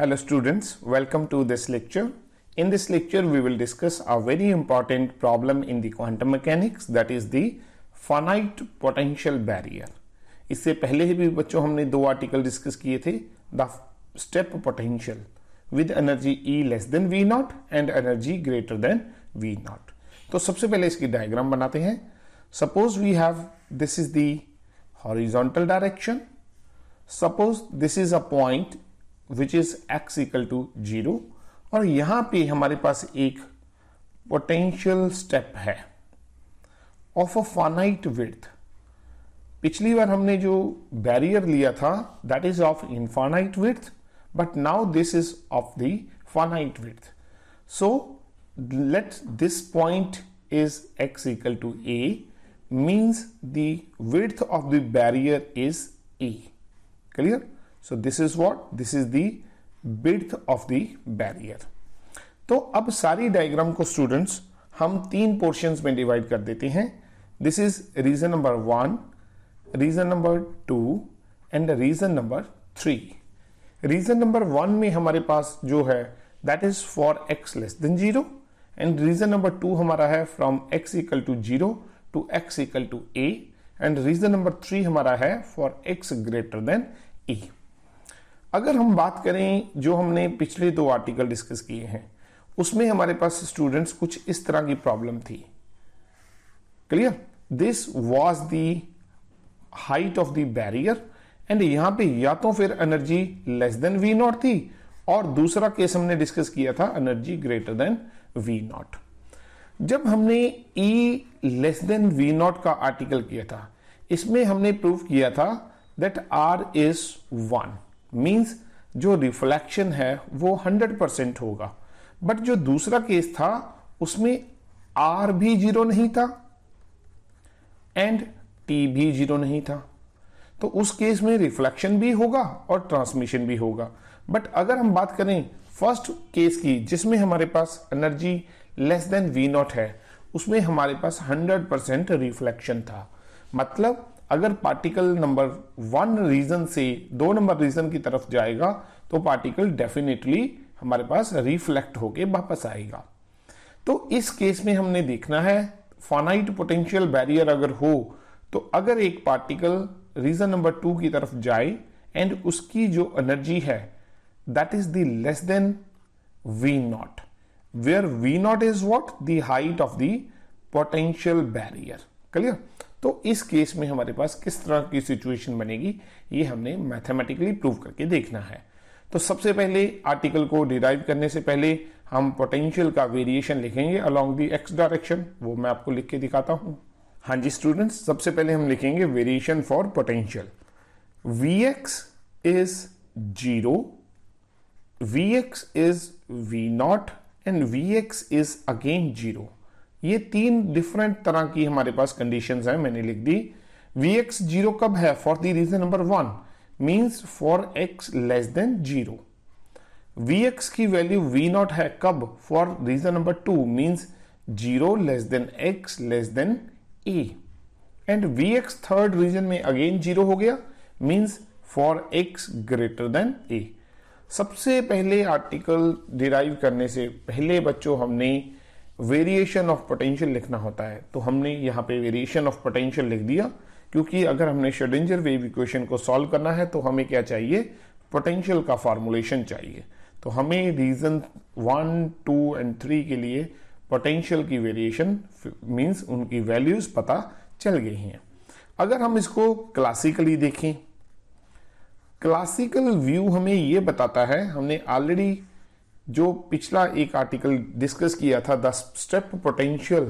Hello students, welcome to this lecture. In this lecture we will discuss a very important problem in the quantum mechanics that is the finite potential barrier. इससे पहले ही भी बच्चों हमने दो article discuss किए थे the step potential with energy E less than V not and energy greater than V not तो सबसे पहले इसकी डायग्राम बनाते हैं suppose we have this is the horizontal direction suppose this is a point which is X equal to zero और यहां पे हमारे पास एक पोटेंशियल स्टेप है ऑफ अ फाइनाइट विथ पिछली बार हमने जो बैरियर लिया था that is of infinite with but now this is of the finite width so let this point is X equal to A means the width of the barrier is A clear so this is what this is the of the barrier तो अब सारी diagram को students हम तीन portion में divide कर देते हैं this is region number one region number two and region number three region number one में हमारे पास जो है that is for X less than zero and region number two हमारा है from X equal to zero to x equal to A and region number three हमारा है for X greater than E अगर हम बात करें जो हमने पिछले दो आर्टिकल डिस्कस किए हैं उसमें हमारे पास स्टूडेंट्स कुछ इस तरह की प्रॉब्लम थी clear this was the height of the barrier and यहां पे या तो फिर energy less than V not थी और दूसरा केस हमने डिस्कस किया था energy greater than V not जब हमने E less than V not का आर्टिकल किया था इसमें हमने प्रूव किया था that R is one means जो रिफ्लेक्शन है वो 100 परसेंट होगा बट जो दूसरा केस था उसमें आर भी जीरो नहीं था एंड टी भी जीरो नहीं था तो उस केस में रिफ्लेक्शन भी होगा और ट्रांसमिशन भी होगा बट अगर हम बात करें फर्स्ट केस की जिसमें हमारे पास energy less than V not है उसमें हमारे पास 100 परसेंट रिफ्लेक्शन था मतलब अगर पार्टिकल नंबर वन रीजन से दो नंबर रीजन की तरफ जाएगा तो पार्टिकल डेफिनेटली हमारे पास रिफ्लेक्ट होके वापस आएगा तो इस केस में हमने देखना है फाइनाइट पोटेंशियल बैरियर अगर हो तो अगर एक पार्टिकल रीजन नंबर टू की तरफ जाए एंड उसकी जो एनर्जी है that is the less than V not where V not is what the height of the potential barrier clear तो इस केस में हमारे पास किस तरह की सिचुएशन बनेगी ये हमने मैथमेटिकली प्रूव करके देखना है तो सबसे पहले आर्टिकल को डिराइव करने से पहले हम पोटेंशियल का वेरिएशन लिखेंगे अलोंग दी एक्स डायरेक्शन वो मैं आपको लिख के दिखाता हूं हाँ जी स्टूडेंट्स सबसे पहले हम लिखेंगे variation for potential V x is zero V x is V not and V x is again zero ये तीन डिफरेंट तरह की हमारे पास कंडीशंस हैं मैंने लिख दी वी एक्स जीरो कब है for the region number one means for X less than zero V x की वैल्यू वी नॉट है कब for region number two means zero less than X less than A and V X third region में again zero हो गया means for X greater than A सबसे पहले article derive करने से पहले बच्चों हमने वेरिएशन ऑफ पोटेंशियल लिखना होता है तो हमने यहाँ पे वेरिएशन ऑफ पोटेंशियल लिख दिया क्योंकि अगर हमने शेडेंजर वेव इक्वेशन को सॉल्व करना है तो हमें क्या चाहिए पोटेंशियल का फॉर्मुलेशन चाहिए तो हमें region one two and three के लिए पोटेंशियल की वेरिएशन मीन्स उनकी वैल्यूज पता चल गई हैं अगर हम इसको क्लासिकली देखें क्लासिकल व्यू हमें यह बताता है हमने ऑलरेडी जो पिछला एक आर्टिकल डिस्कस किया था the step potential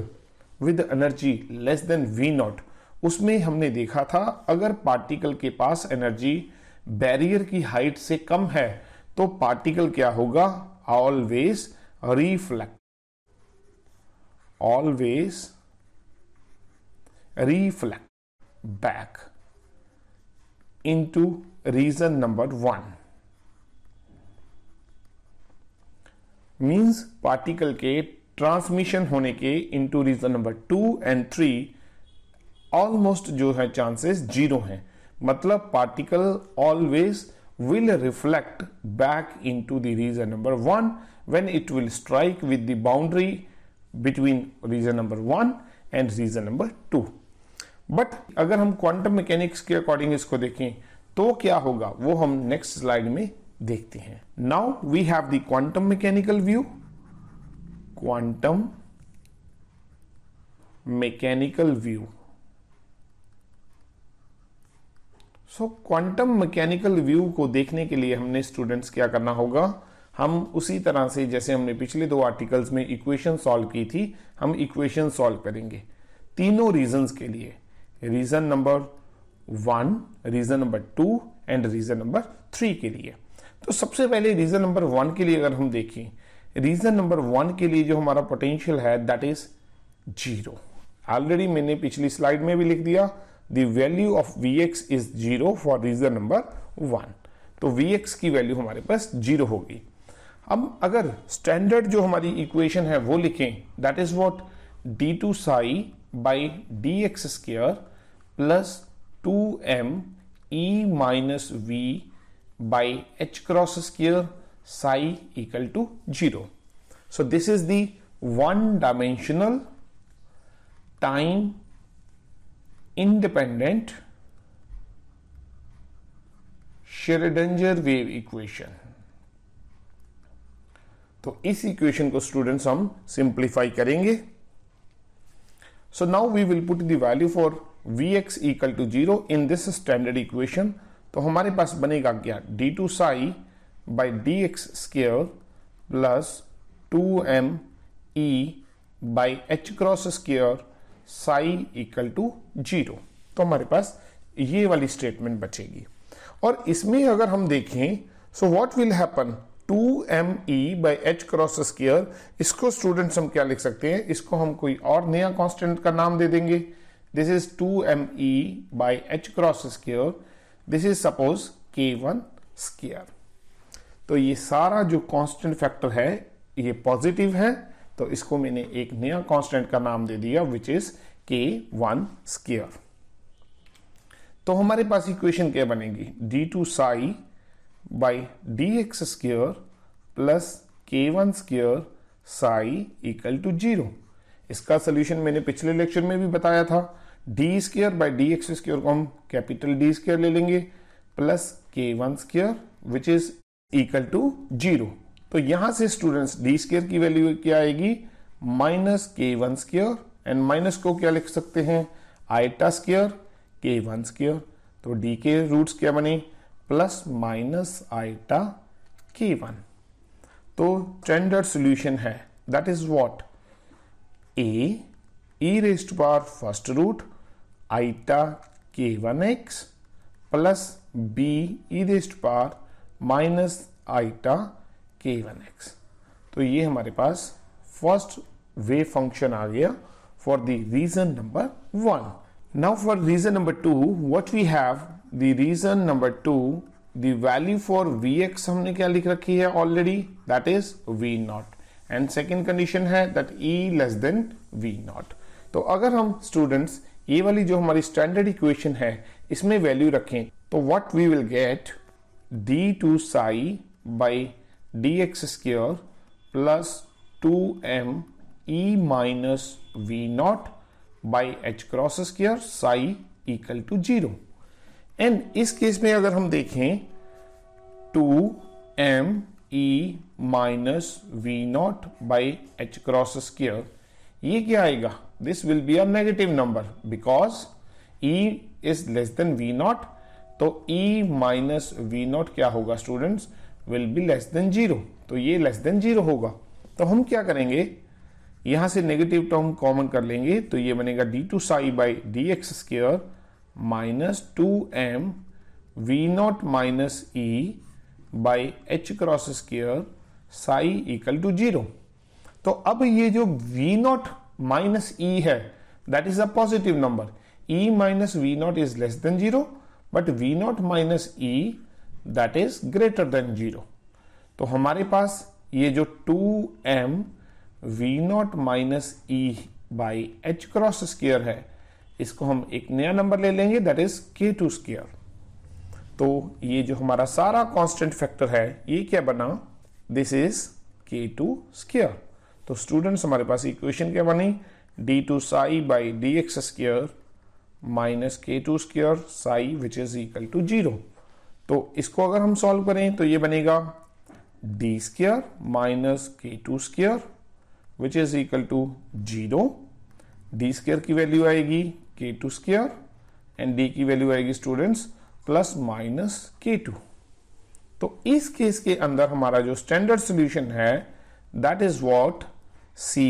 with energy less than V naught उसमें हमने देखा था अगर पार्टिकल के पास एनर्जी बैरियर की हाइट से कम है तो पार्टिकल क्या होगा always reflect always reflect back into region number one means particle के ट्रांसमिशन होने के into region number two and three almost जो है चांसेस जीरो हैं मतलब particle always will reflect back into the region number one when it will strike with the boundary between region number one and region number two but अगर हम quantum mechanics के according इसको देखें तो क्या होगा वो हम नेक्स्ट स्लाइड में देखते हैं now we have the quantum mechanical view quantum mechanical view so quantum mechanical view को देखने के लिए हमने स्टूडेंट्स क्या करना होगा हम उसी तरह से जैसे हमने पिछले दो आर्टिकल्स में इक्वेशन सॉल्व की थी हम इक्वेशन सॉल्व करेंगे तीनों रीजंस के लिए region number one region number two and region number three के लिए तो सबसे पहले रीज़न नंबर वन के लिए अगर हम देखें रीज़न नंबर वन के लिए जो हमारा पोटेंशियल है दैट इज़ जीरो ऑलरेडी मैंने पिछली स्लाइड में भी लिख दिया the value of V x is zero for region number one तो वी एक्स की वैल्यू हमारे पास जीरो होगी अब अगर स्टैंडर्ड जो हमारी इक्वेशन है वो लिखें that is what d two psi by d x square plus two m E minus V by h cross square psi equal to 0. So this is the one dimensional time independent schrodinger wave equation. तो इस equation को students हम simplify करेंगे so now we will put the value for V x equal to zero in this standard equation तो हमारे पास बनेगा क्या d two psi by d x square plus two m E by h cross square psi equal to zero तो हमारे पास ये वाली स्टेटमेंट बचेगी और इसमें अगर हम देखें so what will happen two m E by h cross square इसको स्टूडेंट्स हम क्या लिख सकते हैं इसको हम कोई और नया कॉन्स्टेंट का नाम दे देंगे this is two m E by h cross square this is suppose k one square तो ये सारा जो कांस्टेंट फैक्टर है ये पॉजिटिव है तो इसको मैंने एक नया कांस्टेंट का नाम दे दिया which is k one square तो हमारे पास इक्वेशन क्या बनेगी d two psi by d x square plus k one square psi equal to zero इसका सोल्यूशन मैंने पिछले लेक्चर में भी बताया था d square by d x square को हम कैपिटल डी स्केयर ले लेंगे plus k one square which is equal to zero तो यहां से स्टूडेंट्स डी स्केयर की वैल्यू क्या आएगी minus k one square and minus को क्या लिख सकते हैं eta square k one square तो डी के रूट क्या बने प्लस माइनस आईटा के वन तो स्टैंडर्ड सोल्यूशन है that is what A e raised to power first root eta k1x plus b e raised to power minus आईटा के one x तो ये हमारे पास फर्स्ट वे फंक्शन आ गया for the region number one now for region number two what we have the region number two the value for V x हमने क्या लिख रखी है already that is V not and second condition है that E less than V not तो अगर हम students ये वाली जो हमारी स्टैंडर्ड इक्वेशन है इसमें वैल्यू रखें तो what we will get d two psi by d x square plus two m E minus V naught by h cross square psi equal to zero and इस case में अगर हम देखें two m E minus V naught by h cross square ये क्या आएगा this will be a negative number because E is less than V naught. तो E minus V naught क्या होगा students will be less than zero तो ये less than zero होगा तो हम क्या करेंगे यहां से नेगेटिव टर्म कॉमन कर लेंगे तो ये बनेगा d two psi by d x square minus two m V naught minus E by h cross square psi equal to zero तो अब ये जो V naught minus E e है that is a positive number E minus V not is less than zero but V naught minus E that is greater than zero तो हमारे पास ये जो two m V naught minus E by h cross square है इसको हम एक नया नंबर ले लेंगे that is k two square तो ये जो हमारा सारा कांस्टेंट फैक्टर है ये क्या बना this is k two square तो स्टूडेंट्स हमारे पास इक्वेशन क्या बनी d two psi by d x square minus के two square psi which is equal to zero तो इसको अगर हम सॉल्व करें तो ये बनेगा डी स्क्र माइनस के two square which is equal to zero D square की वैल्यू आएगी k two square and D की वैल्यू आएगी स्टूडेंट्स प्लस माइनस के टू तो इस केस के अंदर हमारा जो स्टैंडर्ड सोल्यूशन है that is what C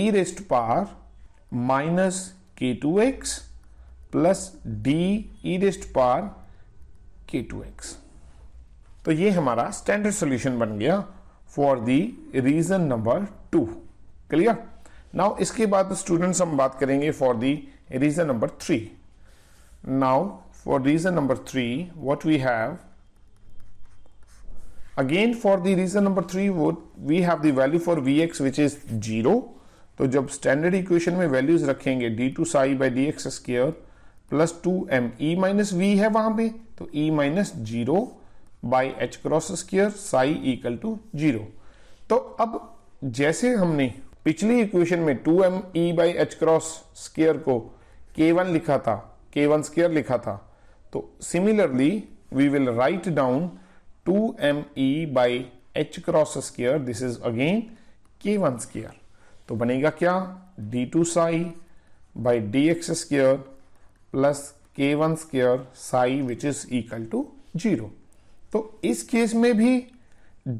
E raised power minus के two x plus D e raised power के टू एक्स तो ये हमारा स्टैंडर्ड सॉल्यूशन बन गया for the region number two clear now इसके बाद स्टूडेंट्स हम बात करेंगे for the region number three now for region number three what we have again for the region number three वो we have the value for V x which is zero तो जब standard equation में values रखेंगे d two psi by d x square plus two m E minus V है वहां पे तो E minus zero by h cross square psi equal to zero तो अब जैसे हमने पिछली इक्वेशन में two m E by h cross square को के वन लिखा था के वन स्क्र लिखा था तो similarly we will write down 2me by h cross square this is again k one square तो बनेगा क्या d two psi by d x square plus k one square psi which is equal to zero तो इस case में भी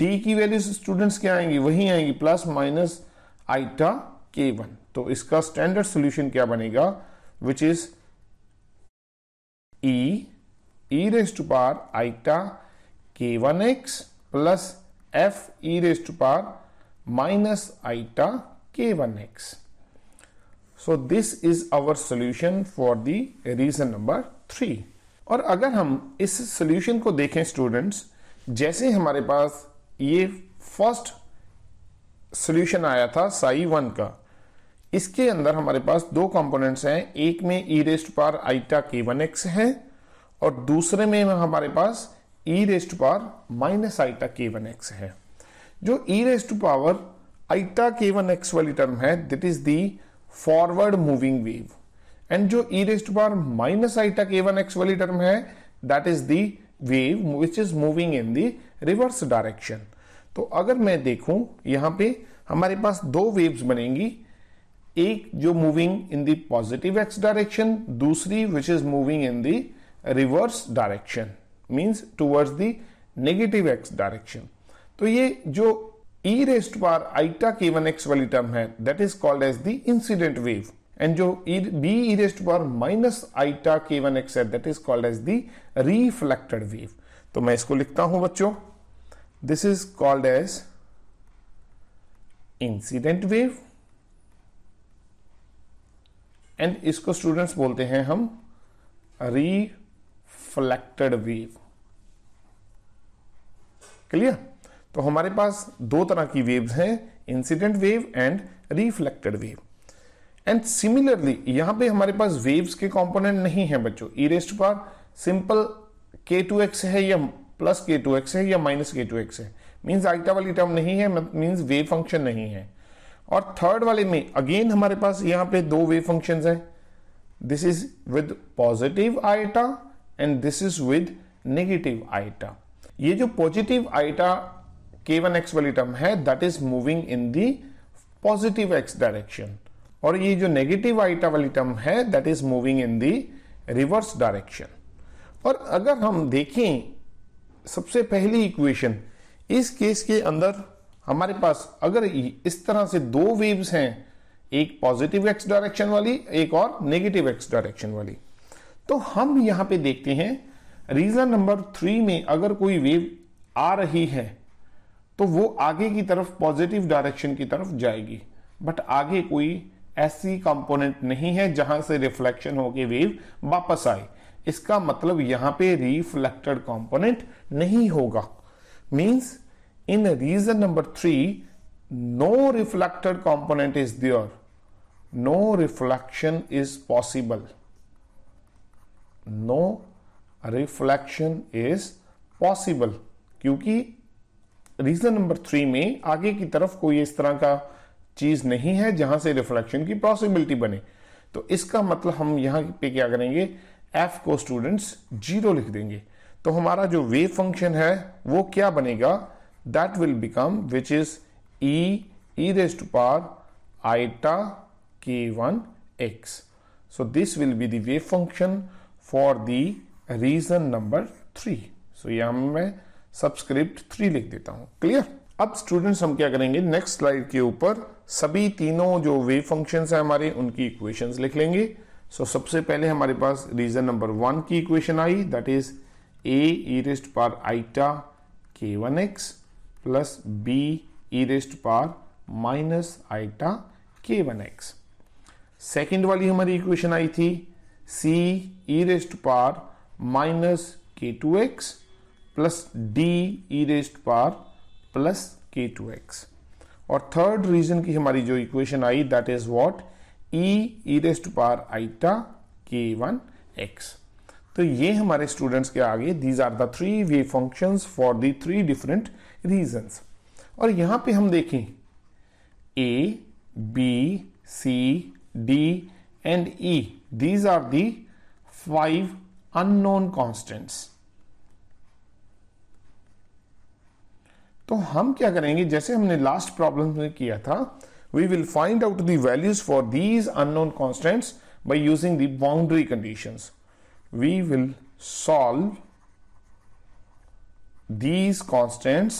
d की values students क्या आएंगी वही आएंगी प्लस माइनस आईटा के वन तो इसका स्टैंडर्ड सोल्यूशन क्या बनेगा विच is E e race power आईटा के one x plus F e raise to power k one x so this is our solution for the region number three और अगर हम इस सोल्यूशन को देखें स्टूडेंट्स जैसे हमारे पास ये फर्स्ट सोल्यूशन आया था साई वन का इसके अंदर हमारे पास दो कंपोनेंट्स हैं एक में ई रेस्ट पार आईटा के वन एक्स है और दूसरे में हमारे पास e raise to power minus iota के वन एक्स है जो e raise to power eta के वन एक्स वाली टर्म है that is the forward moving wave and जो e raise to power minus iota के वन एक्स वाली term है that is the wave which is moving in the reverse direction तो अगर मैं देखूं यहां पे हमारे पास दो वेव्स बनेंगी एक जो moving in the positive x direction दूसरी which is moving in the reverse direction means towards the negative x direction तो ये जो ई रेस्ट पार आईटा के वन एक्स वाली टर्म है that is called as the incident wave and जो B e raised power minus आईटा के one x है that is called as the reflected wave तो मैं इसको लिखता हूं बच्चों this is called as incident wave and इसको स्टूडेंट्स बोलते हैं हम री रिफ्लेक्टेड वेव क्लियर तो हमारे पास दो तरह की वेव्स हैं incident wave and reflected wave and similarly यहां पे हमारे पास वेव्स के कंपोनेंट नहीं है बच्चों e raised simple k two x है या प्लस के टू एक्स है या माइनस के टू एक्स है मीन्स आइटा वाली टर्म नहीं है मीन्स वेव फंक्शन नहीं है और थर्ड वाले में अगेन हमारे पास यहां पे दो वेव फंक्शंस हैं this is with positive eta and this is with negative eta ये जो पॉजिटिव आइटा के वन एक्स वाली टर्म है that is moving in the positive x direction और ये जो नेगेटिव आइटा वाली टर्म है that is moving in the reverse direction और अगर हम देखें सबसे पहली इक्वेशन इस केस के अंदर हमारे पास अगर इस तरह से दो वेव्स हैं एक पॉजिटिव एक्स डायरेक्शन वाली एक और नेगेटिव एक्स डायरेक्शन वाली तो हम यहां पे देखते हैं रीजन नंबर थ्री में अगर कोई वेव आ रही है तो वो आगे की तरफ पॉजिटिव डायरेक्शन की तरफ जाएगी बट आगे कोई ऐसी कंपोनेंट नहीं है जहां से रिफ्लेक्शन होके वेव वापस आए इसका मतलब यहां पे रिफ्लेक्टेड कंपोनेंट नहीं होगा means in region number three no reflected component is there no reflection is possible no reflection is possible क्योंकि रीजन नंबर थ्री में आगे की तरफ कोई इस तरह का चीज नहीं है जहां से रिफ्लेक्शन की पॉसिबिलिटी बने तो इसका मतलब हम यहां पे क्या करेंगे एफ को स्टूडेंट्स जीरो लिख देंगे तो हमारा जो वेव फंक्शन है वो क्या बनेगा that will become which is E e raise to power आईटा के one x so this will be the wave function for the region number three so यहां मैं सब्सक्रिप्ट थ्री लिख देता हूं क्लियर अब स्टूडेंट्स हम क्या करेंगे नेक्स्ट स्लाइड के ऊपर सभी तीनों जो वेव फंक्शन है हमारे उनकी इक्वेशन लिख लेंगे सो so, सबसे पहले हमारे पास रीजन नंबर वन की इक्वेशन आई that is A raised power iota के one x plus B raised power minus iota के वन एक्स सेकेंड वाली हमारी इक्वेशन आई थी सी ई रेस्ट पार माइनस के two x plus D e raised power plus के two x और third region की हमारी जो इक्वेशन आई that is what E E raised power आईटा के वन एक्स तो ये हमारे स्टूडेंट्स के आगे these are the three wave functions for the three different regions और यहाँ पे हम देखें A B C D and E These are the five unknown constants. तो हम क्या करेंगे जैसे हमने लास्ट प्रॉब्लम में किया था we will find out the values for these unknown constants by using the boundary conditions we will solve these constants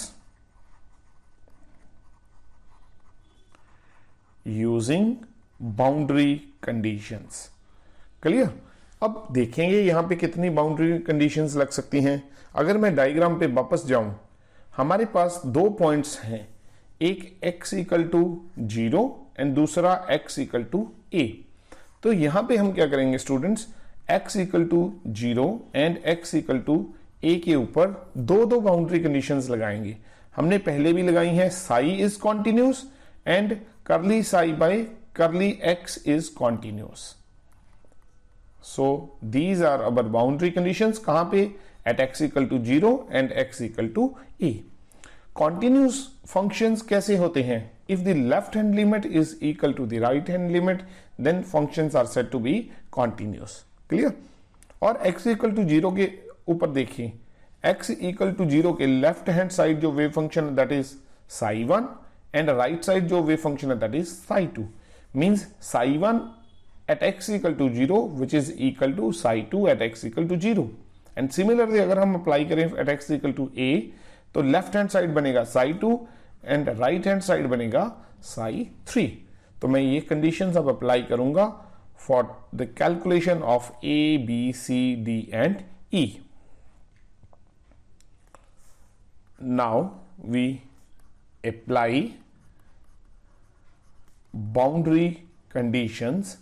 using boundary conditions. Clear अब देखेंगे यहाँ पे कितनी बाउंड्री कंडीशंस लग सकती हैं अगर मैं डायग्राम पे वापस जाऊं हमारे पास दो पॉइंट्स हैं एक x equal to zero and दूसरा x इक्वल टू ए तो यहां पे हम क्या करेंगे students x equal to zero and x equal to A के ऊपर दो दो बाउंड्री कंडीशंस लगाएंगे हमने पहले भी लगाई हैं Sai is continuous and curly psi by curly x is continuous so these are our boundary condition कहां पे at x equal to zero and x equal to E continuous function कैसे होते हैं if the left hand limit is equal to the right hand limit then function are set to be continuous clear और x equal to zero के ऊपर देखिए x equal to zero के left hand side जो wave function है that is psi one and right side जो wave function है that is psi two means psi one at x equal to zero which is equal to psi two at x equal to zero and similarly अगर हम apply करें at x equal to ए तो left hand side बनेगा psi two and right hand side बनेगा psi three तो मैं ये condition अब अप्लाई करूंगा for the calculation of A B C D and E now we apply boundary conditions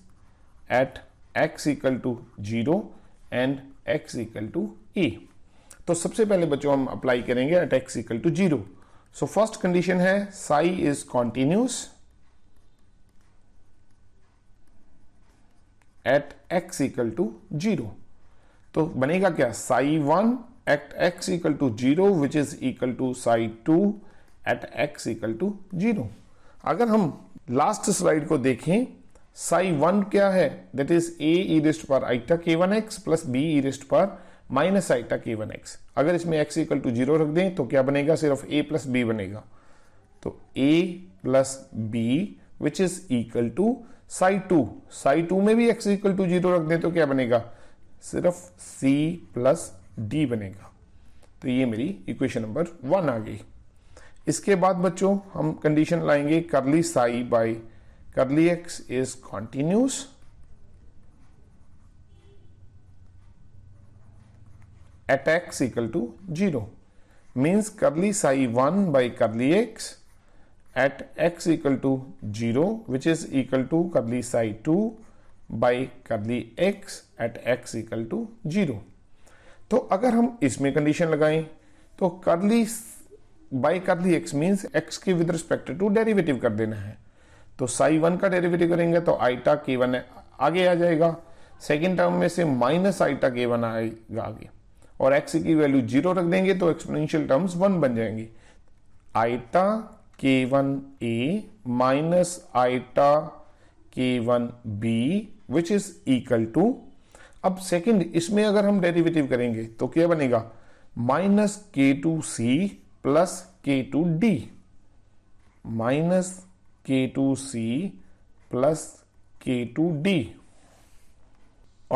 at x equal to zero and x equal to ए तो सबसे पहले बच्चों हम अप्लाई करेंगे at x equal to zero so first condition है psi is continuous at x equal to zero तो बनेगा क्या psi one at x equal to zero which is equal to psi two at x equal to zero अगर हम last slide को देखें Sai one क्या है that is A e raised power iota के one x plus B e raised power minus iota के one x अगर इसमें एक्स इक्वल टू जीरो रख दें तो क्या बनेगा सिर्फ ए प्लस बी बनेगा तो A plus B which is equal to psi two psi two में भी एक्स इक्वल टू जीरो रख दें तो क्या बनेगा सिर्फ सी प्लस डी बनेगा तो ये मेरी इक्वेशन नंबर वन आ गई इसके बाद बच्चों हम कंडीशन लाएंगे curly psi by curly x is continuous at x equal to 0 means curly psi 1 by curly x at x equal to 0 which is equal to curly psi 2 by curly x at x equal to 0 तो अगर हम इसमें condition लगाएं तो curly by curly x means x के with respect to derivative कर देना है तो साई वन का डेरिवेटिव करेंगे तो आईटा के वन आगे आ जाएगा सेकेंड टर्म में से माइनस आईटा के वन आएगा आगे और एक्स की वैल्यू जीरो रख देंगे तो एक्सपोनेंशियल टर्म्स वन बन जाएंगे आईटा के वन ए माइनस आईटा के one B which is equal to अब सेकंड इसमें अगर हम डेरिवेटिव करेंगे तो क्या बनेगा माइनस के टू सी प्लस के टू डी माइनस के टू सी प्लस के टू डी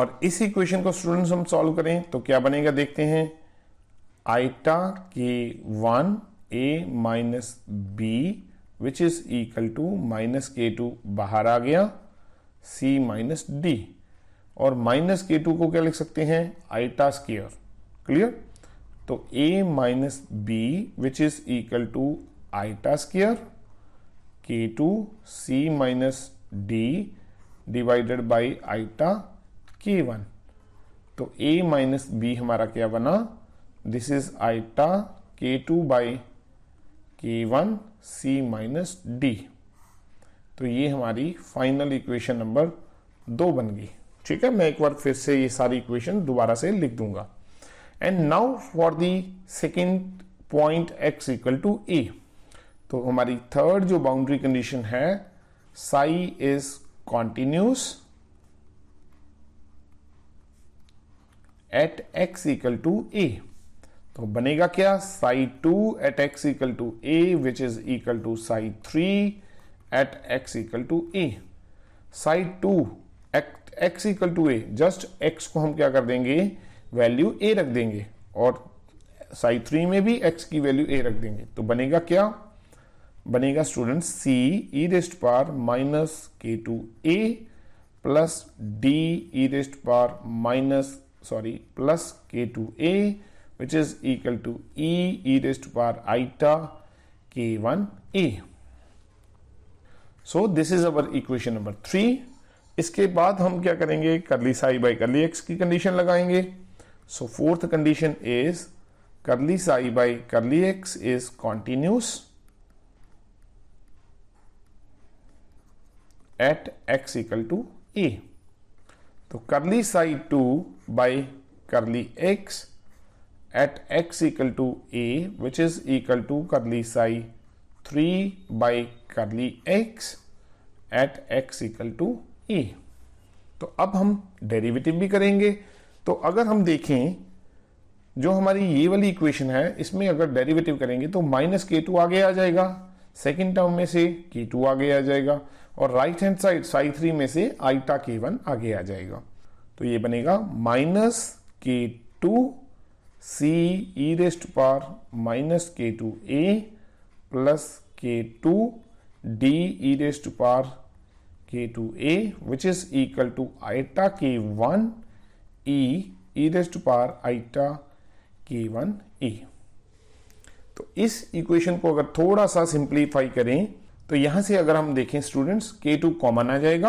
और इस इक्वेशन को स्टूडेंट्स हम सॉल्व करें तो क्या बनेगा देखते हैं आइटा के one A minus B which is equal to minus के टू बाहर आ गया सी माइनस डी और माइनस के टू को क्या लिख सकते हैं आइटा स्केयर क्लियर तो A minus B which is equal to iota square k two C minus D divided by iota के वन तो ए माइनस बी हमारा क्या बना दिस इज आईटा के टू बाई के वन सी माइनस डी तो ये हमारी फाइनल इक्वेशन नंबर दो बन गई ठीक है मैं एक बार फिर से ये सारी इक्वेशन दोबारा से लिख दूंगा and now for the second point x equal to ए तो हमारी थर्ड जो बाउंड्री कंडीशन है psi is continuous at x equal to ए तो बनेगा क्या psi two at x equal to A which is equal to psi three at x equal to A psi two x equal to A just x को हम क्या कर देंगे value ए रख देंगे और साई थ्री में भी एक्स की वैल्यू ए रख देंगे तो बनेगा क्या बनेगा स्टूडेंट सी ई रेस्ट पार माइनस के टू ए plus D e raised power minus sorry plus के two A which is equal to E E raised power आईटा के one A so this is our equation number three इसके बाद हम क्या करेंगे curly psi by curly x की condition लगाएंगे so fourth condition is curly psi by curly x is continuous at x equal to ए तो curly psi two by curly x at x equal to A which is equal to curly psi three by curly x at x equal to ए तो अब हम derivative भी करेंगे तो अगर हम देखें जो हमारी ये वाली इक्वेशन है इसमें अगर डेरिवेटिव करेंगे तो माइनस के टू आगे आ जाएगा सेकेंड टर्म में से के टू आगे आ जाएगा और right hand side psi three में से आईटा के वन आगे आ जाएगा तो ये बनेगा माइनस के टू सी ई रेस्ट पार माइनस के टू ए प्लस के two D e raised power के two A which is equal to आईटा के वन ई ई रेस्ट पार आईटा के वन ई तो इस इक्वेशन को अगर थोड़ा सा सिंप्लीफाई करें तो यहां से अगर हम देखें स्टूडेंट्स के टू कॉमन आ जाएगा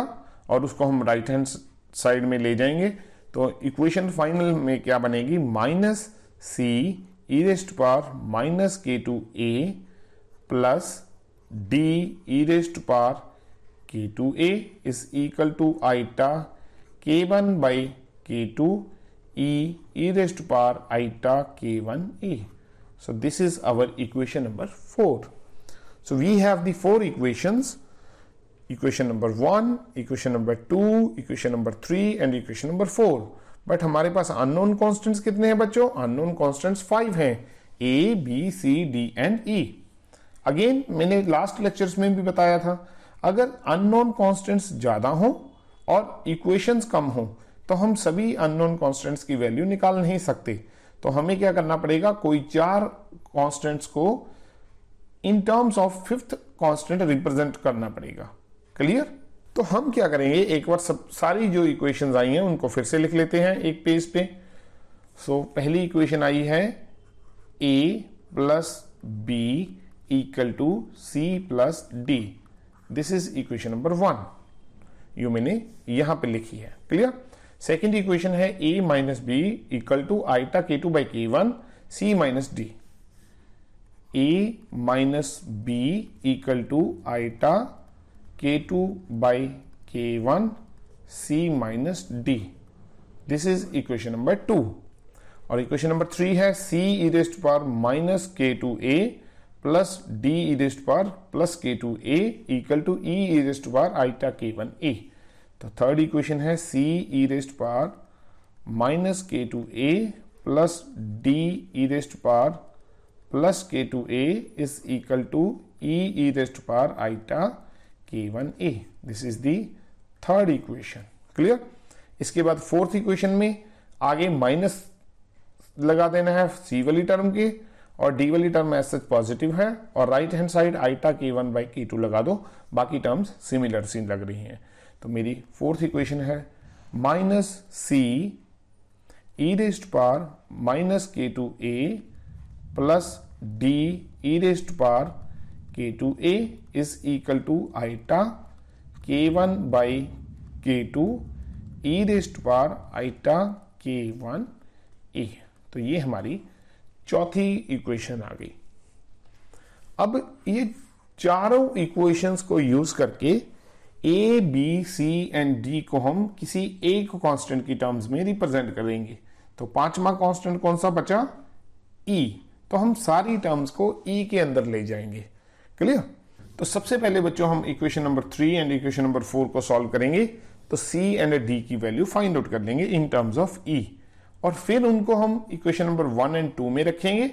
और उसको हम राइट हैंड साइड में ले जाएंगे तो इक्वेशन फाइनल में क्या बनेगी माइनस सी ई रेस्ट पार माइनस के टू ए plus D e raised power के two A is equal to आईटा के वन बाई के टू ई रेस्ट पार आईटा के one A so this is our equation number four So we have the four equations equation number one equation number two equation number three and equation number four but हमारे पास unknown constants कितने हैं बच्चों unknown constants five हैं A B C D and E again मैंने last lectures में भी बताया था अगर अननोन कॉन्स्टेंट्स ज्यादा हो और इक्वेशंस कम हो तो हम सभी अननोन कॉन्स्टेंट्स की वैल्यू निकाल नहीं सकते तो हमें क्या करना पड़ेगा कोई चार कॉन्स्टेंट्स को in terms of fifth constant represent करना पड़ेगा क्लियर तो हम क्या करेंगे एक बार सब सारी जो इक्वेशंस आई हैं उनको फिर से लिख लेते हैं एक पेज पे सो so, पहली इक्वेशन आई है A plus B equal to C plus D this is equation number one you मैंने यहां पे लिखी है क्लियर सेकेंड इक्वेशन है A minus B equal to आईटा के टू बाई के one C minus D A minus B equal to iota के two by के one C minus D this is equation number two और equation number three है C e raised power minus के two ए plus D e raised power plus के two A equal to E e raised power iota के one ए तो third equation है C e raised power minus के two ए plus D e raised power plus के two A is equal to E raised e power आईटा के one A this is the third equation clear इसके बाद fourth equation में आगे minus लगा देना है सी वाली टर्म के और डी वाली टर्म एस सच पॉजिटिव है और राइट हैंड साइड आईटा के वन बाई के टू लगा दो बाकी टर्म्स सिमिलर सी लग रही हैं तो मेरी फोर्थ इक्वेशन है माइनस सी ई रेस्ट पार माइनस के टू ए plus D e raised power के two A is equal to iota के वन बाई के टू ई रेस्ट पार आइटा के वन ए तो ये हमारी चौथी इक्वेशन आ गई अब ये चारों इक्वेशंस को यूज करके A B C and D को हम किसी एक कांस्टेंट की टर्म्स में रिप्रेजेंट करेंगे तो पांचवा कांस्टेंट कौन सा बचा ई e. तो हम सारी टर्म्स को ई e के अंदर ले जाएंगे क्लियर तो सबसे पहले बच्चों हम equation number three and equation number four को सॉल्व करेंगे तो सी एंड डी की वैल्यू फाइंड आउट कर लेंगे इन टर्म्स ऑफ ई और फिर उनको हम equation number one and two में रखेंगे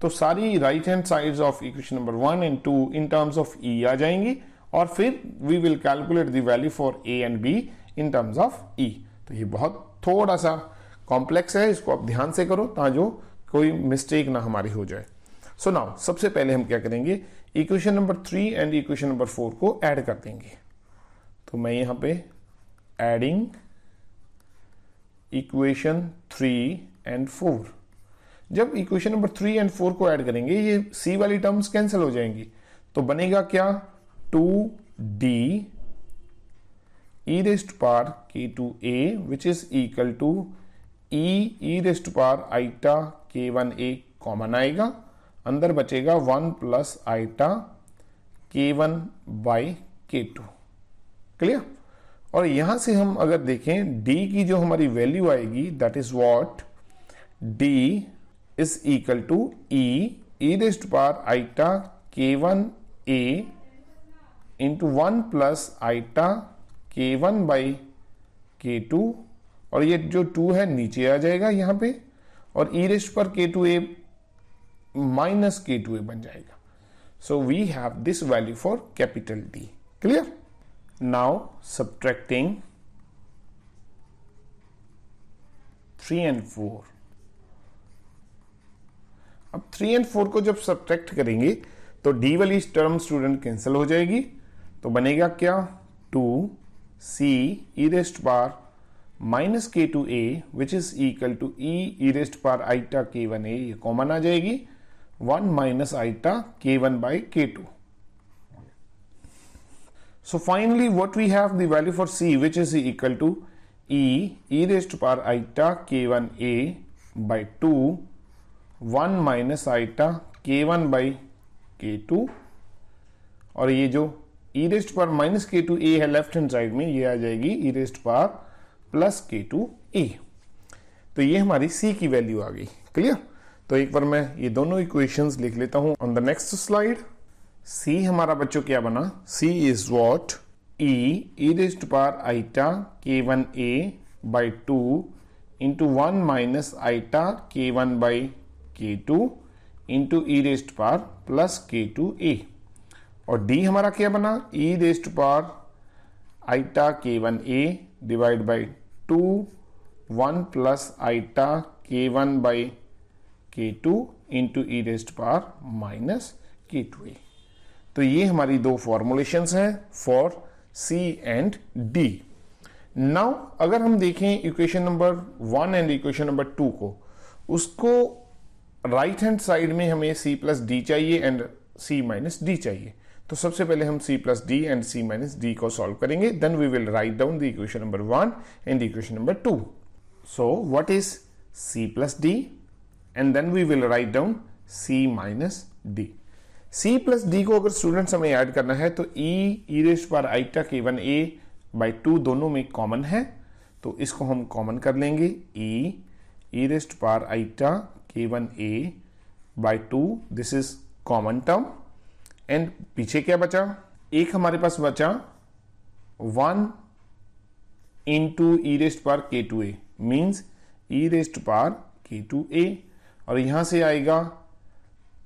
तो सारी right hand side of equation number one and two in terms of E आ जाएंगी और फिर we will calculate the value for A and B in terms of E तो ये बहुत थोड़ा सा कॉम्प्लेक्स है इसको आप ध्यान से करो ताजो कोई मिस्टेक ना हमारी हो जाए सो so नाउ सबसे पहले हम क्या करेंगे equation number three and equation number four को ऐड कर देंगे तो मैं यहां पे adding equation three and four जब equation number three and four को ऐड करेंगे ये सी वाली टर्म्स कैंसिल हो जाएंगी तो बनेगा क्या two D e raised power के two A which is equal to E E raised power iota के वन ए कॉमन आएगा अंदर बचेगा वन प्लस आइटा के वन बाई के टू क्लियर और यहां से हम अगर देखें डी की जो हमारी वैल्यू आएगी that is what D is equal to E E raised power iota के वन ए इंटू वन प्लस आइटा के वन बाई के टू और ये जो टू है नीचे आ जाएगा यहां पे और ई raise power K two A minus के टू ए बन जाएगा so we have this value for capital D clear now subtracting three and four अब थ्री एंड फोर को जब सब्ट्रैक्ट करेंगे तो डी वाली टर्म स्टूडेंट कैंसिल हो जाएगी तो बनेगा क्या टू सी ई रेस्ट बार माइनस के two A which is equal to E raised power आईटा के वन ए ये कॉमन आ जाएगी वन माइनस आईटा के वन बाई के two so finally what we have the value for C which is equal to E E raised power आईटा के one A by two one minus आईटा के one by के two और ये जो ई raised power minus के two A है left hand side में ये आ जाएगी ई रेस्ट पार प्लस के टू ए तो ये हमारी सी की वैल्यू आ गई क्लियर तो एक बार मैं ये दोनों इक्वेशंस लिख लेता हूं on the next slide C हमारा बच्चों क्या बना C is what E E raise to power iota के one A by two into one minus iota के वन बाई के two into E raise to power plus के two ए और D हमारा क्या बना E raise to power iota के one A divide by two one plus iota के one by के two into e raised power minus के टू ए तो ये हमारी दो फॉर्मुलेशंस हैं for C and D now अगर हम देखें equation number one and equation number two को उसको राइट हैंड साइड में हमें सी प्लस डी चाहिए एंड सी माइनस डी चाहिए तो सबसे पहले हम C plus D and C minus D को सॉल्व करेंगे then we will write down the equation number one and equation number to so what is C plus D and then we will write down C minus D C plus D को अगर student हमें add करना है तो ई ई raised पर आई टक even a by to दोनों में कॉमन है तो इसको हम कॉमन कर लेंगे ई ई रेस्ट पार आईटा के one A by two this is common term and पीछे क्या बचा एक हमारे पास बचा वन इन टू ई रेस्ट पार के two A means E raised power के टू ए और यहां से आएगा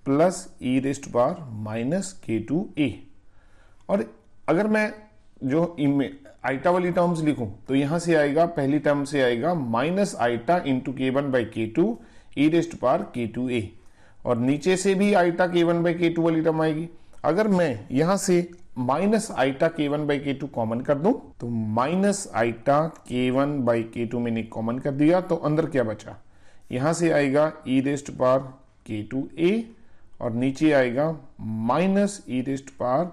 plus E raised power minus के टू ए और अगर मैं जो आइटा वाली टर्म्स लिखूं तो यहां से आएगा पहली टर्म से आएगा माइनस आइटा इंटू के वन बाई के टू ई रेस्ट पार के टू ए और नीचे से भी आईटा के वन बाई के टू वाली टर्म आएगी अगर मैं यहां से माइनस आईटा के वन बाई के टू कॉमन कर दूं तो माइनस आईटा के वन बाई के टू मैंने कॉमन कर दिया तो अंदर क्या बचा यहां से आएगा ई रेस्ट पार के टू ए और नीचे आएगा minus E raised power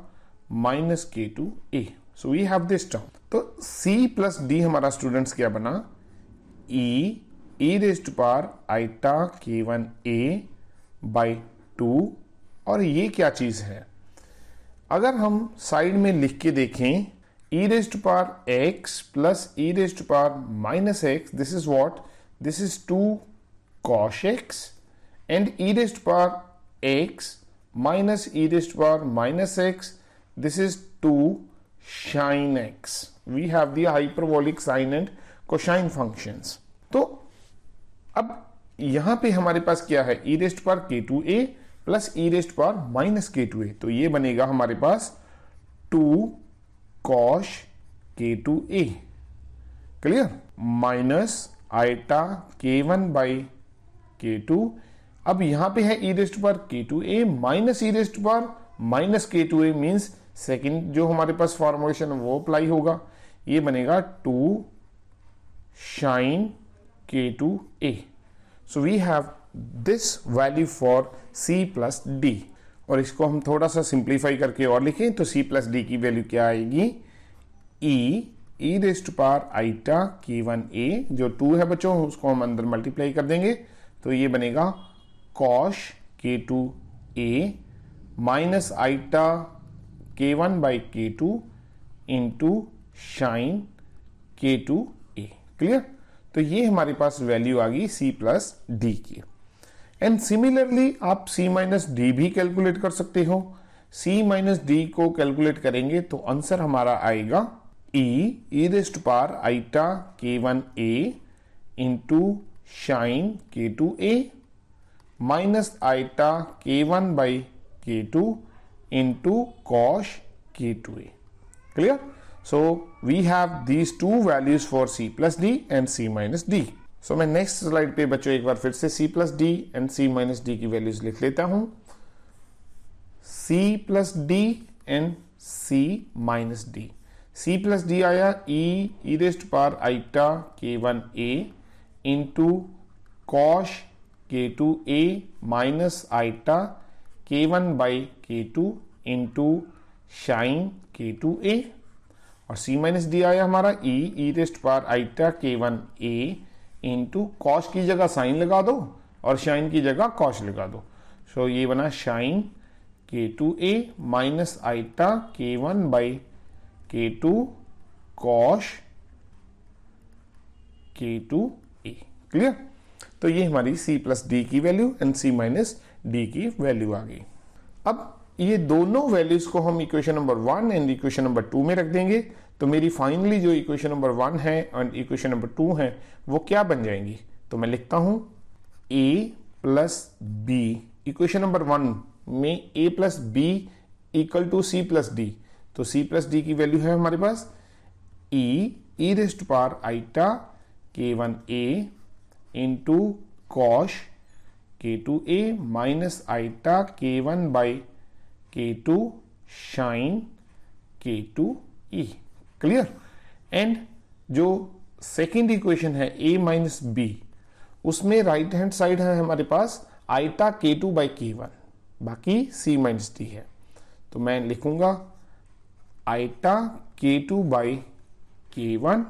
minus के two A so we have this term तो सी प्लस डी हमारा स्टूडेंट्स क्या बना ई ई रेस्ट पार आईटा के वन ए बाई टू और ये क्या चीज़ है अगर हम साइड में लिख के देखें E raised power X plus E raised power minus X this is what this is two cosh X and E raised power X minus E raised power minus X this is two sinh X we have the hyperbolic sine and cosine function तो अब यहां पे हमारे पास क्या है E raised power K two ए plus E raised power minus के two ए तो ये बनेगा हमारे पास टू कॉश के टू ए क्लियर माइनस आइटा के वन बाई के टू अब यहां पे है E raised power K two A minus E raised power minus के टू ए मीन्स सेकेंड जो हमारे पास फॉर्मुलेशन वो अप्लाई होगा ये बनेगा टू शाइन के two A so we have this value for C plus D और इसको हम थोड़ा सा सिंप्लीफाई करके और लिखें तो सी प्लस डी की वैल्यू क्या आएगी ई ई रेस्ट पार आईटा के वन ए जो टू है बच्चों उसको हम अंदर मल्टीप्लाई कर देंगे तो ये बनेगा कॉश के टू ए माइनस आईटा के वन बाई के टू इंटू शाइन के टू ए क्लियर तो ये हमारे पास वैल्यू आ गई सी प्लस डी की एंड सिमिलरली आप सी माइनस डी भी कैलकुलेट कर सकते हो सी माइनस डी को कैलकुलेट करेंगे तो आंसर हमारा आएगा ई ई रेस्ट पार आइटा के वन ए इंटू शाइन के टू ए माइनस आइटा के वन बाई के टू इंटू कॉश के two A clear So we have these two values for c plus d and c minus d. So so, मैं next slide पे बच्चों एक बार फिर से c plus D and c minus D की values लिख लेता हूं c plus D and c minus D C plus D आया e E raised power iota के वन ए इंटू कॉश के टू ए माइनस आइटा के वन बाई के two into shine के टू ए और c माइनस डी आया हमारा e e raised power आईटा के वन ए इंटू कॉश की जगह साइन लगा दो और शाइन की जगह कॉश लगा दो सो ये बना शाइन के टू ए माइनस आईटा के वन बाई के टू कॉश के टू ए क्लियर तो ये हमारी c प्लस डी की value and c minus D की वैल्यू आ गई अब ये दोनों वैल्यूज को हम equation number one and equation number two में रख देंगे तो मेरी फाइनली जो इक्वेशन नंबर वन है और इक्वेशन नंबर टू है वो क्या बन जाएंगी तो मैं लिखता हूं A plus B equation number one में A plus B equal to C plus D तो सी प्लस डी की वैल्यू है हमारे पास ई ई रेस्ट पार आइटा के वन ए इंटू कॉश के टू ए माइनस आइटा के वन बाई के टू शाइन के टू ई क्लियर एंड जो सेकेंड इक्वेशन है ए माइनस बी उसमें राइट हैंड साइड है हमारे पास आइटा के टू बाई के वन बाकी सी माइनस डी है तो मैं लिखूंगा आइटा के टू बाई के one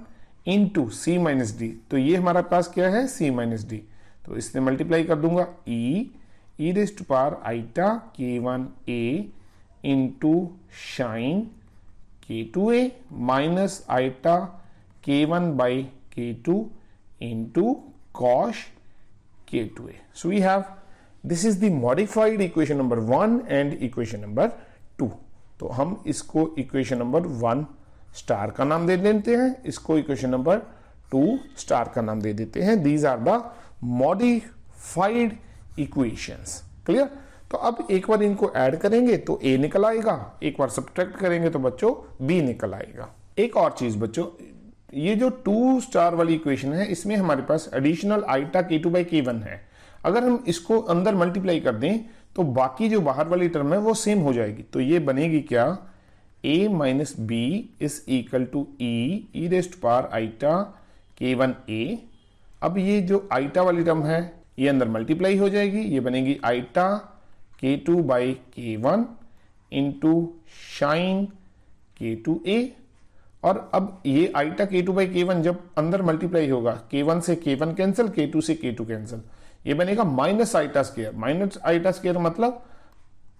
into C minus D तो ये हमारे पास क्या है सी माइनस डी तो इससे मल्टीप्लाई कर दूंगा ई ई रेस्ट पार आइटा के one A into sinh K2A minus iota K1 by cosh के two A so we have this is the modified equation number one and equation number two तो हम इसको equation number one star का नाम दे देते हैं इसको इक्वेशन नंबर टू स्टार का नाम दे देते हैं these are the modified equations clear तो अब एक बार इनको ऐड करेंगे तो ए निकल आएगा एक बार सब्ट्रैक्ट करेंगे तो बच्चों बी निकल आएगा एक और चीज बच्चों ये जो टू स्टार वाली इक्वेशन है इसमें हमारे पास एडिशनल आइटा के टू बाई के वन है अगर हम इसको अंदर मल्टीप्लाई कर दें तो बाकी जो बाहर वाली टर्म है वो सेम हो जाएगी तो ये बनेगी क्या A minus B is equal to E E raised power iota के वन ए अब ये जो आइटा वाली टर्म है ये अंदर मल्टीप्लाई हो जाएगी ये बनेगी आइटा के टू बाई के वन इंटू शाइन के टू ए और अब ये आइटा के टू बाई के वन जब अंदर मल्टीप्लाई होगा के वन से के वन कैंसिल के टू से के टू कैंसिल ये बनेगा minus iota square minus iota square मतलब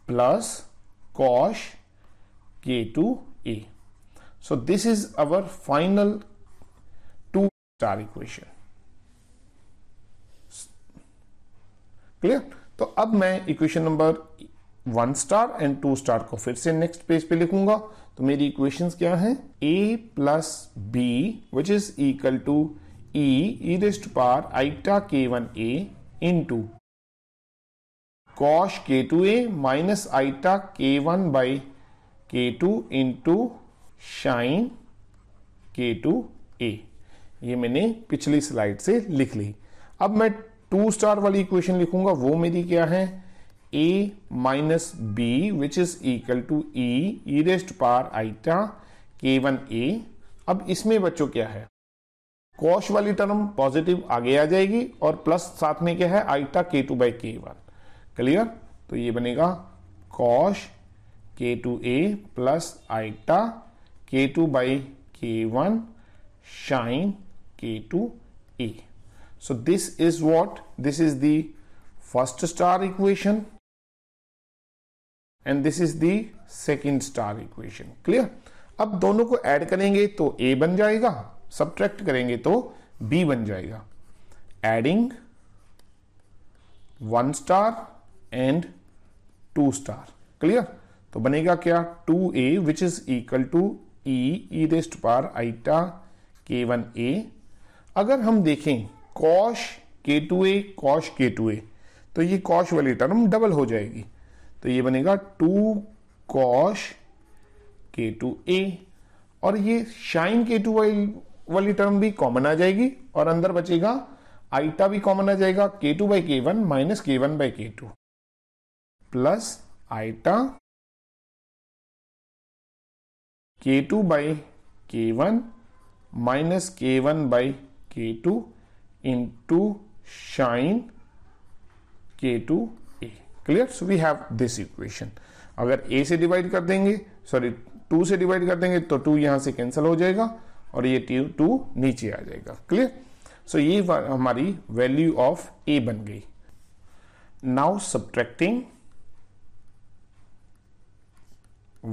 प्लस कॉश के two A so this is our final two star equation clear तो अब मैं equation number one star and two star को फिर से नेक्स्ट पेज पे लिखूंगा तो मेरी इक्वेशन क्या है A plus B which is equal to E raised power आईटा के one A into cosh के टू ए माइनस आईटा के वन बाई के टू इन टू शाइन के टू ए ये मैंने पिछली स्लाइड से लिख ली अब मैं टू स्टार वाली इक्वेशन लिखूंगा वो मेरी क्या है A minus B which is equal to E raised power आईटा के वन ए अब इसमें बच्चों क्या है कॉश वाली टर्म पॉजिटिव आगे आ जाएगी और प्लस साथ में क्या है आईटा के टू बाई के वन क्लियर तो ये बनेगा कॉश के टू ए प्लस आईटा के टू बाई के वन शाइन के two A So this is what? This is the first star equation and this is the second star equation clear अब दोनों को ऐड करेंगे तो ए बन जाएगा सब्ट्रैक्ट करेंगे तो बी बन जाएगा adding one star and two star clear तो बनेगा क्या two A which is equal to E raised power आईटा के वन ए अगर हम देखें कॉश के टू ए कॉश के टू ए तो ये कॉश वाली टर्म डबल हो जाएगी तो ये बनेगा टू कॉश के टू ए और ये शाइन के टू वाली वाली टर्म भी कॉमन आ जाएगी और अंदर बचेगा आइटा भी कॉमन आ जाएगा के टू बाई के one minus k one by के टू प्लस आइटा के टू बाई के one minus k one by के टू शाइन के two A clear so we have this equation अगर ए से डिवाइड कर देंगे सॉरी टू से डिवाइड कर देंगे तो टू यहां से कैंसिल हो जाएगा और ये टू नीचे आ जाएगा क्लियर सो so, ये हमारी वैल्यू ऑफ ए बन गई now subtracting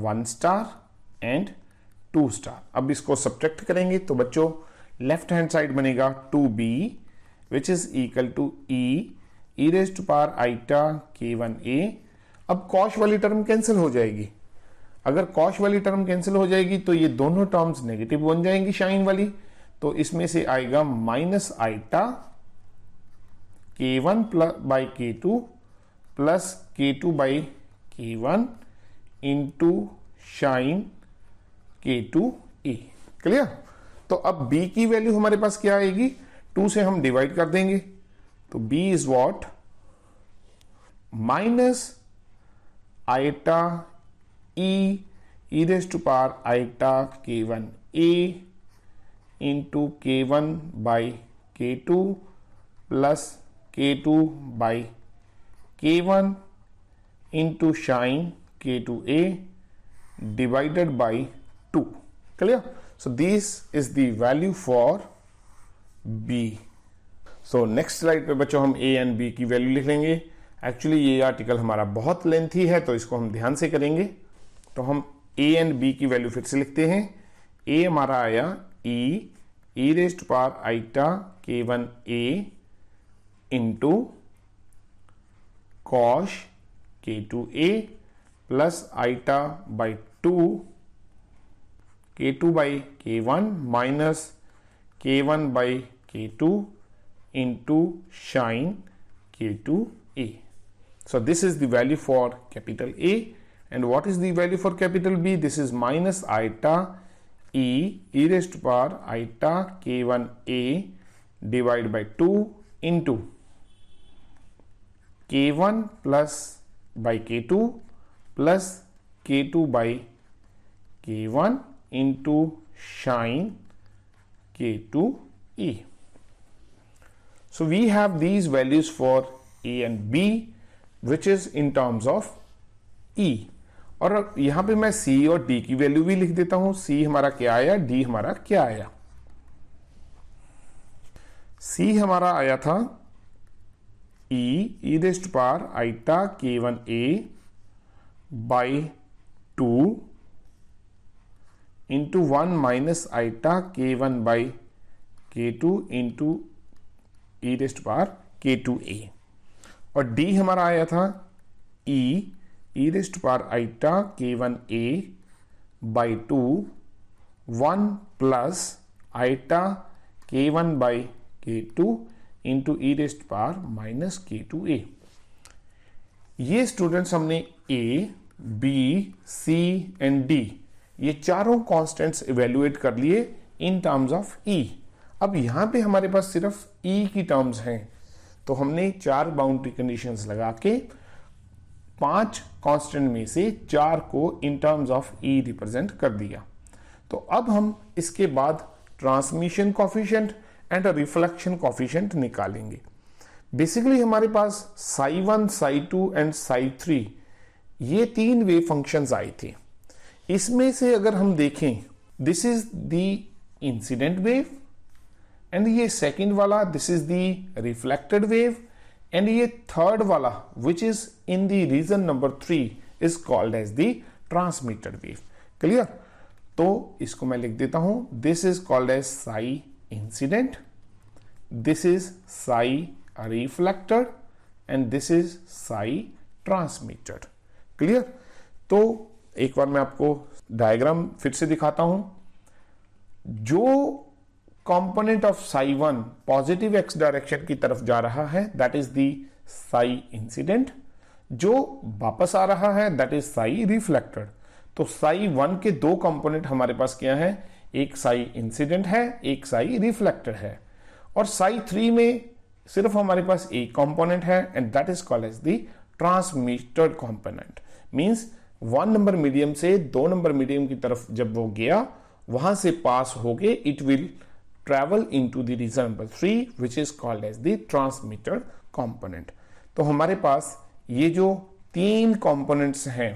one star and two star अब इसको सब्ट्रैक्ट करेंगे तो बच्चों लेफ्ट हैंड साइड बनेगा two b which is equal to E E raise to power आईटा के वन ए अब कॉश वाली टर्म कैंसिल हो जाएगी अगर कॉश वाली टर्म कैंसिल हो जाएगी तो ये दोनों टर्म्स नेगेटिव बन जाएंगी शाइन वाली तो इसमें से आएगा माइनस आईटा के वन प्लस बाई के टू प्लस के टू बाई के वन इंटू शाइन के टू ए क्लियर तो अब b की वैल्यू हमारे पास क्या आएगी टू से हम डिवाइड कर देंगे तो b is what minus iota e e raise to power iota के वन ए इंटू के वन बाई के टू प्लस के टू बाई के वन इंटू शाइन के two a divided by two clear So this is the value for b. So next slide पे बच्चों हम a and b की वैल्यू लिख लेंगे एक्चुअली ये आर्टिकल हमारा बहुत लेंथी है तो इसको हम ध्यान से करेंगे तो हम ए एंड बी की वैल्यू फिर से लिखते हैं ए हमारा आया ई ई रेस्ट पार आईटा के वन ए इंटू कॉश के two A plus iota by two k2 by k1 minus k1 by k2 into shine k2a. So this is the value for capital A and what is the value for capital B? This is minus iota e e raised to power iota k1a divided by 2 into k1 plus by k2 plus k2 by k1 into shine के two e so we have these values for A and b which is in terms of e और यहां पे मैं सी और D की value भी लिख देता हूं सी हमारा क्या आया डी हमारा क्या आया सी हमारा आया था ई ईदेस्ट पार आईटा के one A by two into one minus iota के वन बाई के two into e raised power के टू ए और डी हमारा आया था ई ई रेस्ट पार आइटा के one A by two one plus iota के वन बाई के two into e raised power minus के टू ए ये स्टूडेंट्स हमने a B C and d ये चारों कांस्टेंट्स इवेल्युएट कर लिए इन टर्म्स ऑफ ई अब यहां पे हमारे पास सिर्फ ई e की टर्म्स हैं तो हमने चार बाउंड्री कंडीशंस लगा के पांच कांस्टेंट में से चार को in terms of e represent कर दिया तो अब हम इसके बाद transmission coefficient and reflection coefficient निकालेंगे बेसिकली हमारे पास psi one psi two and psi three ये तीन वे फंक्शंस आए थे इसमें से अगर हम देखें this is the incident wave and ये सेकंड वाला this is the reflected wave and ये थर्ड वाला which is in the region number three is called as the transmitted wave clear तो इसको मैं लिख देता हूं this is called as psi incident this is psi reflected and this is psi transmitted clear तो एक बार मैं आपको डायग्राम फिर से दिखाता हूं जो component of psi one positive x direction की तरफ जा रहा है that is the psi incident जो वापस आ रहा है दैट इज साई रिफ्लेक्टेड तो साई वन के दो कंपोनेंट हमारे पास क्या है एक साई इंसिडेंट है एक साई रिफ्लेक्टेड है और साई थ्री में सिर्फ हमारे पास एक कंपोनेंट है and that is called as the transmitted component means one number medium से दो नंबर मीडियम की तरफ जब वो गया वहां से पास हो गए it will travel into the region number three which is called as the transmitter component तो हमारे पास ये जो तीन कॉम्पोनेंट्स हैं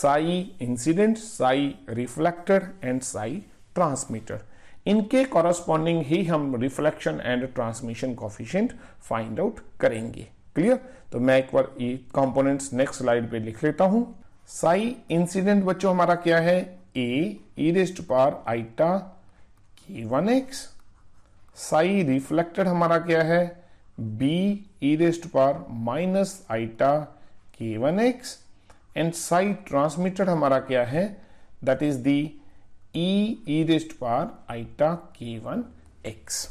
psi incident psi reflected and psi transmitter इनके कॉरस्पॉन्डिंग ही हम reflection and transmission coefficient find out करेंगे क्लियर तो मैं एक बार ये कंपोनेंट्स नेक्स्ट स्लाइड पे लिख लेता हूं साई इंसिडेंट बच्चों हमारा क्या है a e raised power iota के वन एक्स साई रिफ्लेक्टेड हमारा क्या है b e raised power minus iota के one x and psi transmitted हमारा क्या है that is the e E raised power iota के one x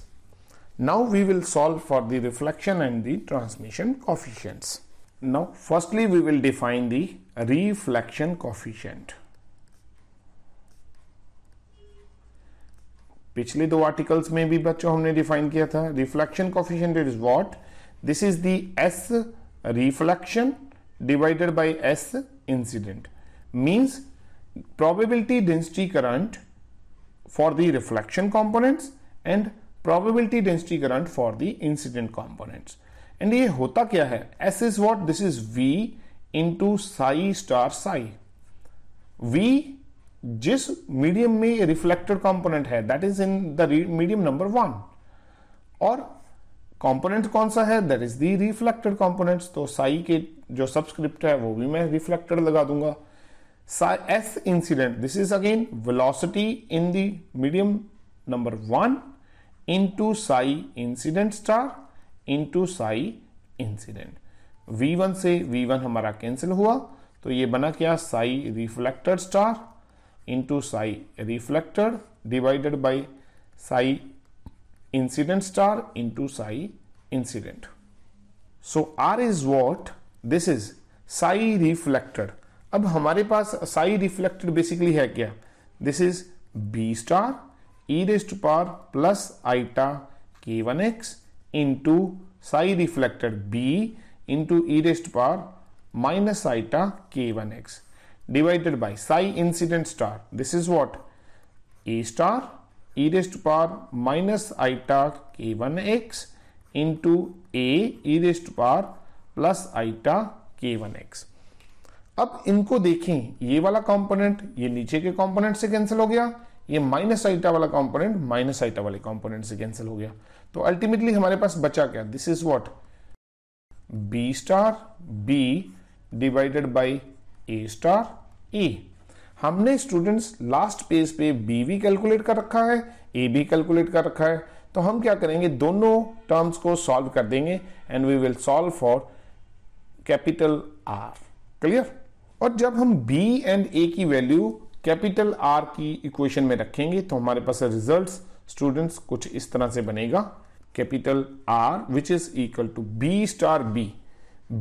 Now we will solve for the reflection and the transmission coefficients. Now firstly we will define the reflection coefficient. पिछले दो articles, may be, but हमने define किया था reflection coefficient is what this is the S reflection divided by S incident means probability density current for the reflection components and probability density current for the incident components and ये होता क्या है S is what this is v into psi star psi v जिस medium में reflected component है that is in the medium number one और component कौन सा है that is the reflected component तो साई के जो सब्सक्रिप्ट है वो भी मैं रिफ्लेक्टेड लगा दूंगा S incident this is again velocity in the medium number one into psi incident star into psi incident v1 से v1 हमारा कैंसिल हुआ तो ये बना क्या psi reflected star into psi reflected divided by psi incident star into psi incident so R is what this is psi reflected अब हमारे पास साई रिफ्लेक्टेड बेसिकली है क्या this is b star e raised to power plus eta k1x into psi reflected b into e raised to power minus eta k1x divided by psi incident star. This is what a star e raised to power minus eta k1x into a e raised to power plus iota के one अब इनको देखें ये वाला component ये नीचे के component से कैंसिल हो गया ये माइनस आइटा वाला कॉम्पोनेंट माइनस आइटा वाले कॉम्पोनेंट से कैंसिल हो गया तो अल्टीमेटली हमारे पास बचा क्या this is what b star b divided by a star a हमने स्टूडेंट्स लास्ट पेज पे बी भी कैलकुलेट कर रखा है ए भी कैलकुलेट कर रखा है तो हम क्या करेंगे दोनों टर्म्स को सॉल्व कर देंगे and we will solve for capital R clear और जब हम बी एंड ए की वैल्यू कैपिटल आर की इक्वेशन में रखेंगे तो हमारे पास रिजल्ट्स स्टूडेंट्स कुछ इस तरह से बनेगा capital R which is equal to b star b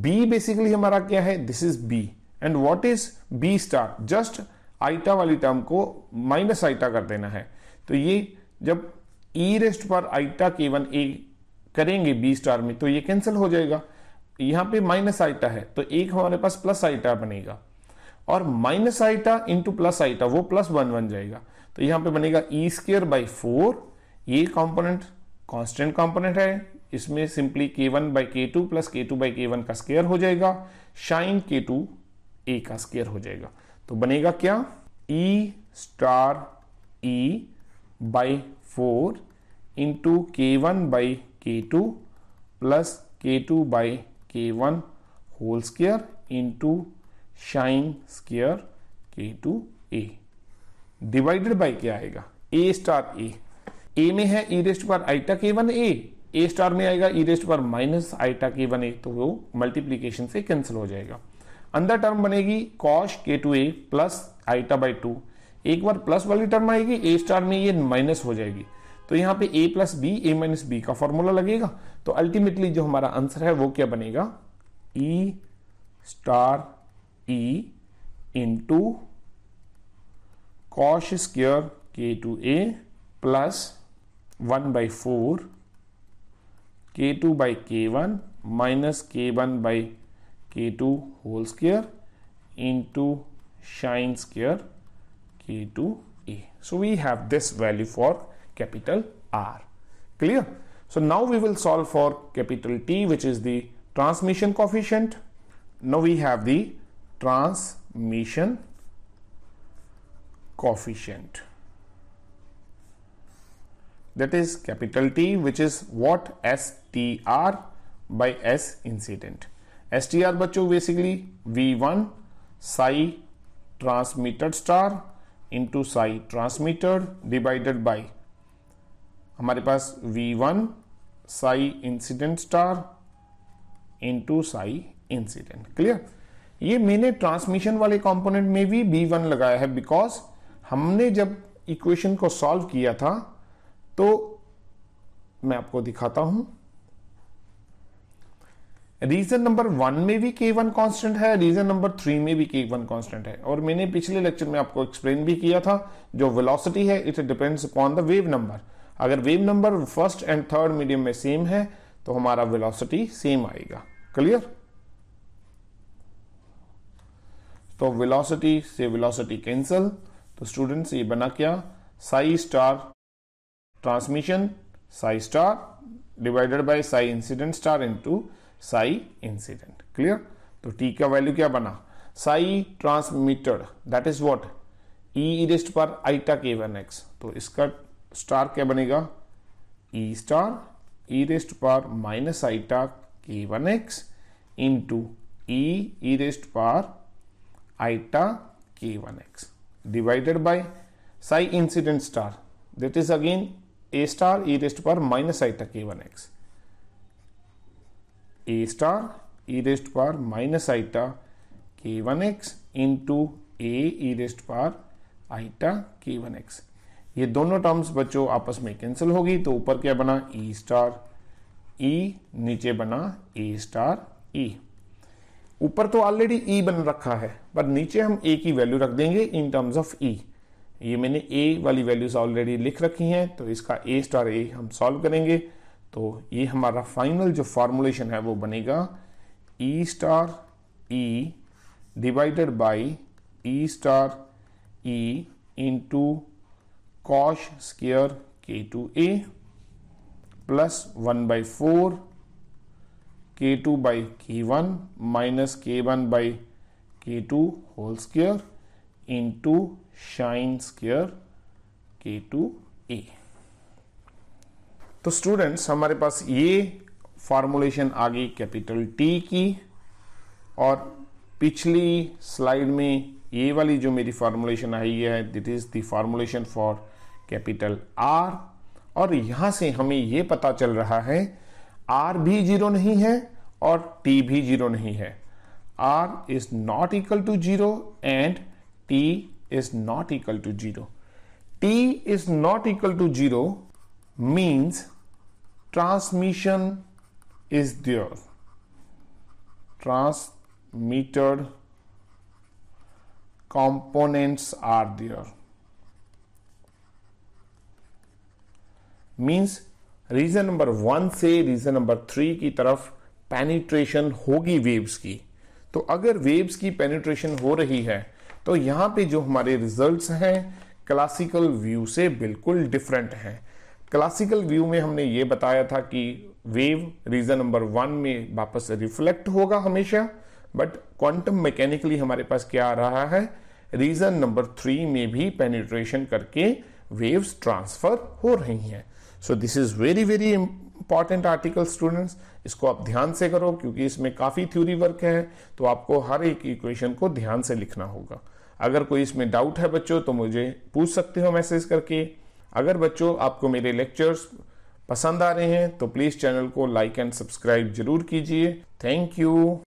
b basically हमारा क्या है this is b and what is b star just iota वाली टर्म को माइनस आइटा कर देना है तो ये जब e e raised power iota के वन ए करेंगे बी स्टार में तो ये कैंसिल हो जाएगा यहाँ पे माइनस आइटा है तो एक हमारे पास प्लस आइटा बनेगा और minus iota into plus iota वो प्लस वन बन जाएगा तो यहां पे बनेगा ई स्केयर बाई फोर ये कॉम्पोनेंट कॉन्स्टेंट कॉम्पोनेंट है इसमें सिंपली के वन बाई के टू प्लस के टू बाई के वन का स्केयर हो जाएगा शाइन के टू ए का स्केयर हो जाएगा तो बनेगा क्या e star e by four into के वन बाई के टू प्लस के टू बाई के one whole square into sine square k two a divided by क्या आएगा ए स्टार ए ए में है ई रेस्ट पर आईटा के वन ए ए स्टार में आएगा ई रेस्ट पर माइनस आईटा के वन ए तो वो मल्टीप्लीकेशन से कैंसिल हो जाएगा अंदर टर्म बनेगी कॉश के two A plus iota by two एक बार प्लस वाली टर्म आएगी ए स्टार में ये माइनस हो जाएगी तो यहाँ पे a plus b a minus b का फॉर्मूला लगेगा तो अल्टीमेटली जो हमारा आंसर है वो क्या बनेगा e e star E into cos square k to a plus 1 by 4 k2 by k1 minus k1 by k2 whole square into sine square k2 a. So, we have this value for capital R. Clear? So, now we will solve for capital T which is the transmission coefficient. Now, we have the transmission coefficient that is capital T which is what S T R by S incident S T R बच्चों basically v one psi transmitter star into psi transmitter divided by हमारे पास v one psi incident star into psi incident clear ये मैंने transmission वाले component में भी B one लगाया है बिकॉज हमने जब इक्वेशन को सॉल्व किया था तो मैं आपको दिखाता हूं रीजन नंबर वन में भी के वन कॉन्स्टेंट है रीजन नंबर थ्री में भी के वन कॉन्स्टेंट है और मैंने पिछले लेक्चर में आपको एक्सप्लेन भी किया था जो वेलोसिटी है it depends upon the wave number अगर wave number first and third medium में सेम है तो हमारा वेलोसिटी सेम आएगा क्लियर तो वेलोसिटी से वेलोसिटी कैंसिल तो स्टूडेंट ये बना क्या psi star transmission psi star divided by psi incident star into psi incident clear तो टी का वैल्यू क्या बना psi transmitted that is what e raised power iota के वन एक्स तो इसका स्टार क्या बनेगा e star e raised power minus आईटा के one x into e raised power eta k1x divided by psi incident star that is again a star e raised to power minus eta k1x a star e raised to power minus eta k1x into a e raised to power eta k1x ये दोनों terms बच्चों आपस में cancel होगी तो ऊपर क्या बना e स्टार e नीचे बना a स्टार e ऊपर तो ऑलरेडी ई e बन रखा है पर नीचे हम ए की वैल्यू रख देंगे इन टर्म्स ऑफ ई ये मैंने ए वाली वैल्यूज ऑलरेडी लिख रखी हैं तो इसका ए स्टार ए हम सॉल्व करेंगे तो ये हमारा फाइनल जो फॉर्मुलेशन है वो बनेगा e star e divided by e star e into cos square k two A plus one by four k two by के one minus k one by के two whole into sine square k two ए तो students हमारे पास ये formulation आ गई capital T की और पिछली स्लाइड में ये वाली जो मेरी फॉर्मुलेशन आई है that is the formulation for capital R और यहां से हमें यह पता चल रहा है आर भी जीरो नहीं है और टी भी जीरो नहीं है R is not equal to zero and T is not equal to zero T is not equal to zero means transmission is there transmitter components are there means region number one से region number three की तरफ penetration होगी waves की तो अगर waves की penetration हो रही है तो यहाँ पे जो हमारे रिजल्ट्स हैं क्लासिकल व्यू से बिल्कुल डिफरेंट हैं क्लासिकल व्यू में हमने ये बताया था कि वेव रीजन नंबर वन में वापस रिफ्लेक्ट होगा हमेशा बट क्वांटम मैकेनिकली हमारे पास क्या आ रहा है रीजन नंबर थ्री में भी पेनिट्रेशन करके वेव्स ट्रांसफर हो रही हैं so this is very very important article students इसको आप ध्यान से करो क्योंकि इसमें काफ़ी थ्योरी वर्क है तो आपको हर एक इक्वेशन को ध्यान से लिखना होगा अगर कोई इसमें डाउट है बच्चों तो मुझे पूछ सकते हो मैसेज करके अगर बच्चों आपको मेरे लेक्चर्स पसंद आ रहे हैं तो प्लीज़ चैनल को लाइक एंड सब्सक्राइब जरूर कीजिए थैंक यू